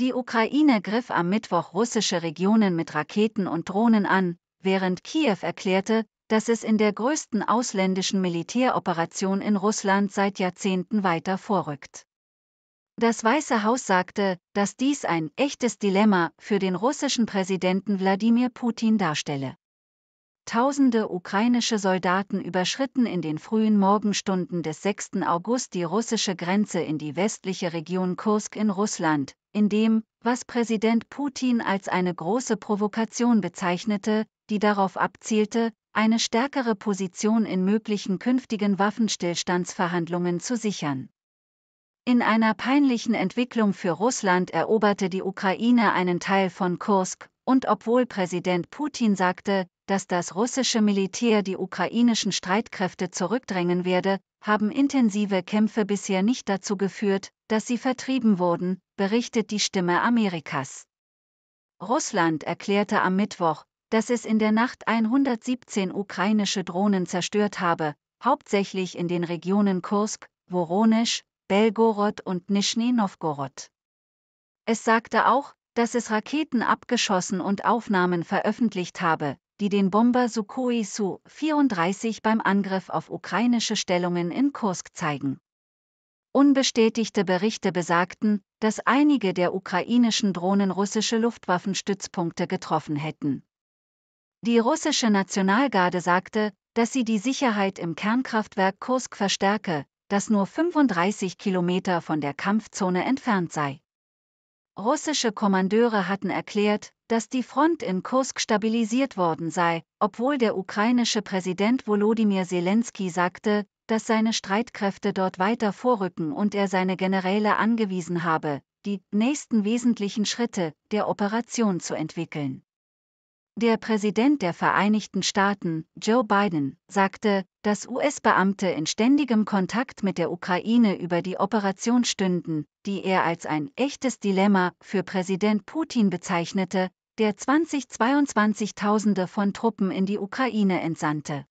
Die Ukraine griff am Mittwoch russische Regionen mit Raketen und Drohnen an, während Kiew erklärte, dass es in der größten ausländischen Militäroperation in Russland seit Jahrzehnten weiter vorrückt. Das Weiße Haus sagte, dass dies ein echtes Dilemma für den russischen Präsidenten Wladimir Putin darstelle. Tausende ukrainische Soldaten überschritten in den frühen Morgenstunden des 6. August die russische Grenze in die westliche Region Kursk in Russland, in dem, was Präsident Putin als eine große Provokation bezeichnete, die darauf abzielte, eine stärkere Position in möglichen künftigen Waffenstillstandsverhandlungen zu sichern. In einer peinlichen Entwicklung für Russland eroberte die Ukraine einen Teil von Kursk und obwohl Präsident Putin sagte, dass das russische Militär die ukrainischen Streitkräfte zurückdrängen werde, haben intensive Kämpfe bisher nicht dazu geführt, dass sie vertrieben wurden, berichtet die Stimme Amerikas. Russland erklärte am Mittwoch, dass es in der Nacht 117 ukrainische Drohnen zerstört habe, hauptsächlich in den Regionen Kursk, Voronezh, Belgorod und Nischni Nowgorod. Es sagte auch, dass es Raketen abgeschossen und Aufnahmen veröffentlicht habe, die den Bomber Sukhoi Su-34 beim Angriff auf ukrainische Stellungen in Kursk zeigen. Unbestätigte Berichte besagten, dass einige der ukrainischen Drohnen russische Luftwaffenstützpunkte getroffen hätten. Die russische Nationalgarde sagte, dass sie die Sicherheit im Kernkraftwerk Kursk verstärke, das nur 35 Kilometer von der Kampfzone entfernt sei. Russische Kommandeure hatten erklärt, dass die Front in Kursk stabilisiert worden sei, obwohl der ukrainische Präsident Volodymyr Zelensky sagte, dass seine Streitkräfte dort weiter vorrücken und er seine Generäle angewiesen habe, die nächsten wesentlichen Schritte der Operation zu entwickeln. Der Präsident der Vereinigten Staaten, Joe Biden, sagte, dass US-Beamte in ständigem Kontakt mit der Ukraine über die Operation stünden, die er als ein echtes Dilemma für Präsident Putin bezeichnete, der 2022 Tausende von Truppen in die Ukraine entsandte.